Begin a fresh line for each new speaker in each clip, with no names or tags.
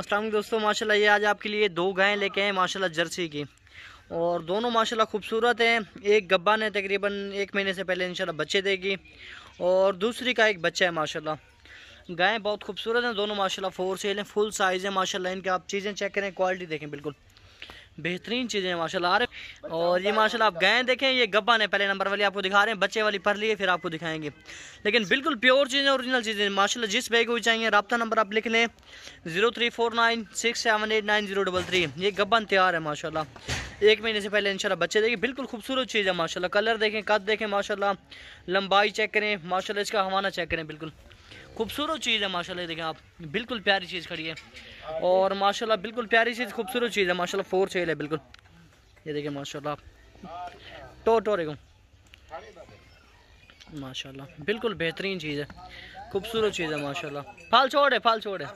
अस्सलाम दोस्तों माशाल्लाह ये आज आपके लिए दो गायें लेके आए माशाल्लाह जर्सी की और दोनों माशाल्लाह खूबसूरत हैं एक गब्बा ने तकरीबन एक महीने से पहले इंशाल्लाह बच्चे देगी और दूसरी का एक बच्चा है माशाल्लाह गायें बहुत खूबसूरत हैं दोनों माशाल्लाह फोर सेल हैं फुल साइज़ हैं माशाल्लाह इनके आप चीज़ें चेक करें क्वालिटी देखें बिल्कुल बेहतरीन चीज़ें माशा आ और ये माशा आप गए देखें ये गब्बा ने पहले नंबर वाली आपको दिखा रहे हैं बच्चे वाली पढ़ लिए फिर आपको दिखाएंगे लेकिन बिल्कुल प्योर चीज़ें औरिजिनल चीज़ें माशा जिस बैग भी चाहिए रबता नंबर आप लिख लें zero three four nine six seven eight nine zero double three ये गब्बन तैयार है माशाला एक महीने से पहले इनशाला बच्चे देखें बिल्कुल खूबसूरत चीज़ है माशा कलर देखें कद देखें माशा लंबाई चेक करें माशा इसका हवाना चेक करें बिल्कुल खूबसूरत चीज़ है माशाल्लाह देखें आप बिल्कुल प्यारी चीज़ खड़ी है और माशाल्लाह बिल्कुल प्यारी चीज़ खूबसूरत चीज़ है माशाल्लाह फोर सेल है बिल्कुल ये देखें माशाल्लाह टो टो रेगो माशाल्लाह बिल्कुल बेहतरीन चीज़ है खूबसूरत चीज़ है माशाल्लाह फाल छोड़ है फाल छोड़ है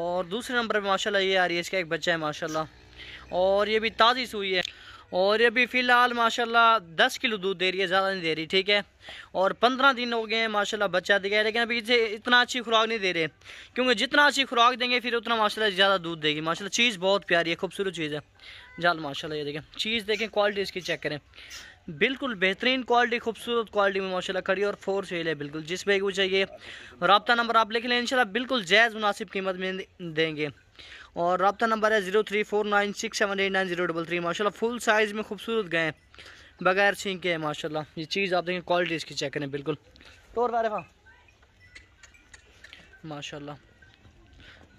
और दूसरे नंबर पर माशाल्लाह ये आ रही है इसका एक बच्चा है माशाल्लाह और ये भी ताज़ी सूई है और ये फ़िलहाल माशाल्लाह दस किलो दूध दे रही है ज़्यादा नहीं दे रही ठीक है और पंद्रह दिन हो गए हैं माशाल्लाह बच्चा दिखा है लेकिन अभी इसे इतना अच्छी खुराक नहीं दे रहे क्योंकि जितना अच्छी खुराक देंगे फिर उतना माशाल्लाह ज़्यादा दूध देगी माशाल्लाह चीज़ बहुत प्यारी है खूबसूरत चीज़ है जाल माशा ये देखें चीज़ देखें क्वालिटी इसकी चेक करें बिल्कुल बेहतरीन क्वालिटी खूबसूरत क्वालिटी में माशाल्लाह खड़ी और फोर सेल है बिल्कुल जिस भाई को चाहिए रबता नंबर आप लिख लें इंशाल्लाह बिल्कुल जायज़ मुनासिब कीमत में देंगे और रबता नंबर है zero three four nine six seven eight nine zero double three माशा फुल साइज़ में खूबसूरत गए बगैर छीन के माशाला ये चीज़ आप देखें क्वालिटी इसकी चेक करें बिल्कुल तो वारफा माशा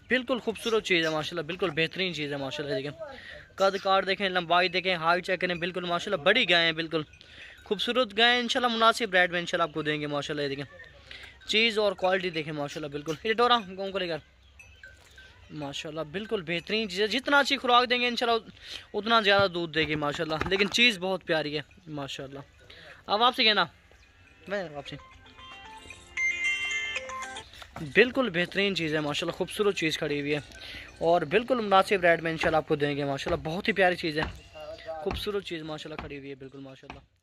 बिल्कुल खूबसूरत चीज़ है माशा बिल्कुल बेहतरीन चीज़ है माशा देखें कद काट देखें लंबाई देखें हाइट चेक करें बिल्कुल माशाल्लाह बड़ी गाय हैं बिल्कुल खूबसूरत गाय हैं इनशाला मुनासिब रेट में इनशाला आपको देंगे माशा ये देखें चीज़ और क्वालिटी देखें माशा बिल्कुल ये डोरा गाँव को लेकर माशा बिल्कुल बेहतरीन चीज़ है जितना अच्छी खुराक देंगे इनशाला उतना ज़्यादा दूध देगी माशा लेकिन चीज़ बहुत प्यारी है माशा अब आपसे कहना मैं आपसे बिल्कुल बेहतरीन चीज़ है माशाल्लाह खूबसूरत चीज़ खड़ी हुई है और बिल्कुल मुनासिब रेट में इंशाल्लाह आपको देंगे माशाल्लाह बहुत ही प्यारी चीज़ है खूबसूरत चीज़ माशाल्लाह खड़ी हुई है बिल्कुल माशाल्लाह